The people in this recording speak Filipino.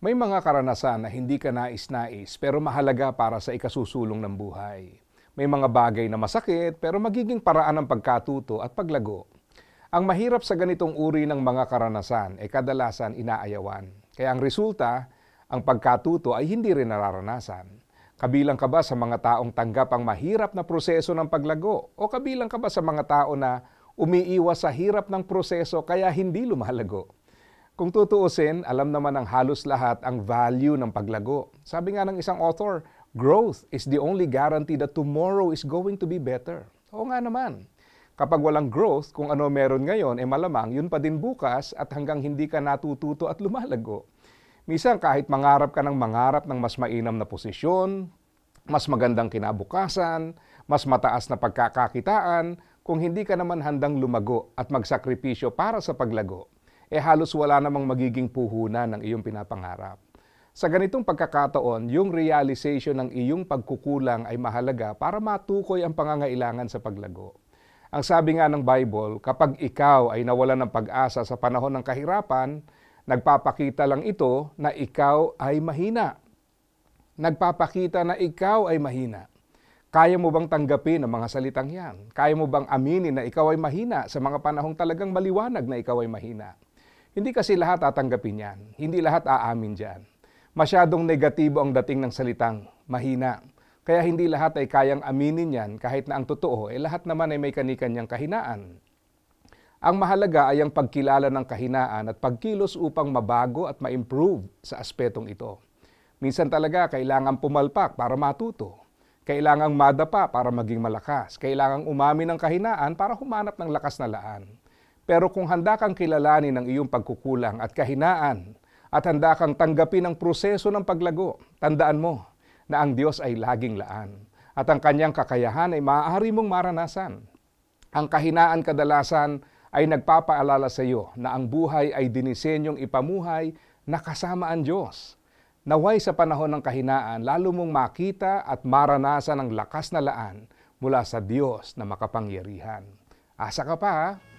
May mga karanasan na hindi ka nais-nais pero mahalaga para sa ikasusulong ng buhay. May mga bagay na masakit pero magiging paraan ng pagkatuto at paglago. Ang mahirap sa ganitong uri ng mga karanasan ay kadalasan inaayawan. Kaya ang resulta, ang pagkatuto ay hindi rin nararanasan. Kabilang ka ba sa mga taong tanggap ang mahirap na proseso ng paglago o kabilang ka ba sa mga tao na umiiwas sa hirap ng proseso kaya hindi lumalago? Kung tutuusin, alam naman ng halos lahat ang value ng paglago. Sabi nga ng isang author, growth is the only guarantee that tomorrow is going to be better. Oo nga naman. Kapag walang growth, kung ano meron ngayon, eh malamang yun pa din bukas at hanggang hindi ka natututo at lumalago. Misan kahit mangarap ka ng mangarap ng mas mainam na posisyon, mas magandang kinabukasan, mas mataas na pagkakakitaan, kung hindi ka naman handang lumago at magsakripisyo para sa paglago, eh halos wala namang magiging puhunan ng iyong pinapangarap. Sa ganitong pagkakataon, yung realization ng iyong pagkukulang ay mahalaga para matukoy ang pangangailangan sa paglago. Ang sabi nga ng Bible, kapag ikaw ay nawalan ng pag-asa sa panahon ng kahirapan, nagpapakita lang ito na ikaw ay mahina. Nagpapakita na ikaw ay mahina. Kaya mo bang tanggapin ang mga salitang yan? Kaya mo bang aminin na ikaw ay mahina sa mga panahong talagang maliwanag na ikaw ay mahina? Hindi kasi lahat tatanggapin yan. Hindi lahat aamin dyan. Masyadong negatibo ang dating ng salitang mahina. Kaya hindi lahat ay kayang aminin yan kahit na ang totoo, eh lahat naman ay may kanikanyang kahinaan. Ang mahalaga ay ang pagkilala ng kahinaan at pagkilos upang mabago at ma-improve sa aspetong ito. Minsan talaga kailangan pumalpak para matuto. Kailangang madapa para maging malakas. Kailangang umamin ng kahinaan para humanap ng lakas na laan. Pero kung handa kang kilalanin ang iyong pagkukulang at kahinaan at handa kang tanggapin ang proseso ng paglago, tandaan mo na ang Diyos ay laging laan at ang kanyang kakayahan ay maaari mong maranasan. Ang kahinaan kadalasan ay nagpapaalala sa iyo na ang buhay ay dinisenyong ipamuhay na kasama ang Diyos. Naway sa panahon ng kahinaan, lalo mong makita at maranasan ang lakas na laan mula sa Diyos na makapangyarihan. Asa ka pa ha?